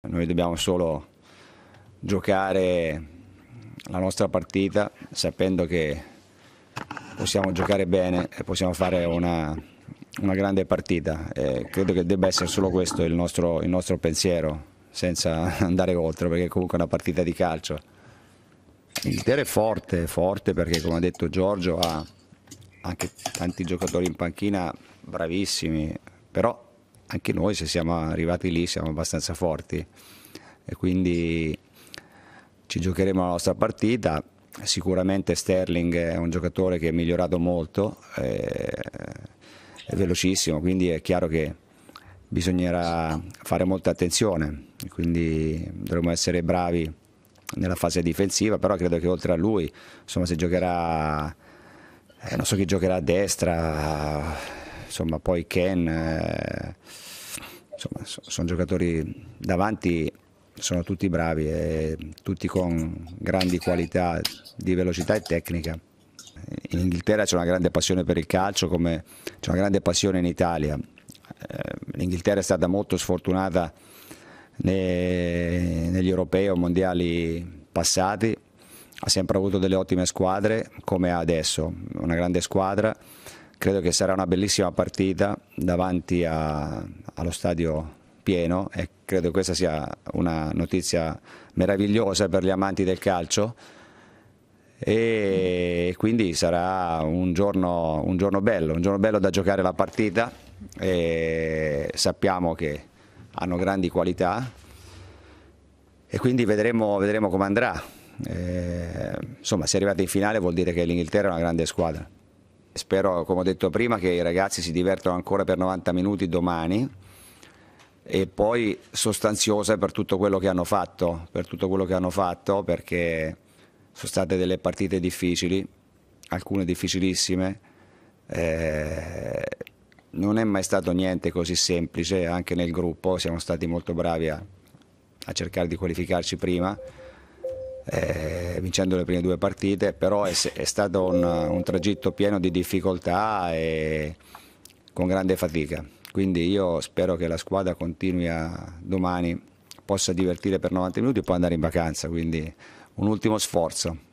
Noi dobbiamo solo giocare la nostra partita sapendo che possiamo giocare bene e possiamo fare una, una grande partita. E credo che debba essere solo questo il nostro, il nostro pensiero, senza andare oltre, perché comunque una partita di calcio. L'Inghilterra è forte, forte perché come ha detto Giorgio ha anche tanti giocatori in panchina bravissimi, però anche noi se siamo arrivati lì siamo abbastanza forti e quindi ci giocheremo la nostra partita. Sicuramente Sterling è un giocatore che è migliorato molto, è, è velocissimo, quindi è chiaro che bisognerà fare molta attenzione, quindi dovremo essere bravi nella fase difensiva, però credo che oltre a lui, insomma, se giocherà, eh, non so chi giocherà a destra, insomma, poi Ken, eh, insomma, so, sono giocatori davanti, sono tutti bravi, e tutti con grandi qualità di velocità e tecnica. In Inghilterra c'è una grande passione per il calcio come c'è una grande passione in Italia. Eh, L'Inghilterra è stata molto sfortunata negli europei o mondiali passati, ha sempre avuto delle ottime squadre come ha adesso, una grande squadra Credo che sarà una bellissima partita davanti a, allo stadio pieno e credo che questa sia una notizia meravigliosa per gli amanti del calcio e quindi sarà un giorno, un giorno bello, un giorno bello da giocare la partita e sappiamo che hanno grandi qualità e quindi vedremo, vedremo come andrà. E, eh, insomma, se arrivate in finale vuol dire che l'Inghilterra è una grande squadra spero, come ho detto prima, che i ragazzi si divertano ancora per 90 minuti domani e poi sostanziose per tutto quello che hanno fatto, per tutto quello che hanno fatto perché sono state delle partite difficili, alcune difficilissime. Eh, non è mai stato niente così semplice, anche nel gruppo siamo stati molto bravi a, a cercare di qualificarci prima eh, vincendo le prime due partite, però è, è stato un, un, tragitto pieno di difficoltà e con grande fatica. Quindi io spero che la squadra continui a domani, possa divertire per 90 minuti e poi andare in vacanza, quindi un ultimo sforzo.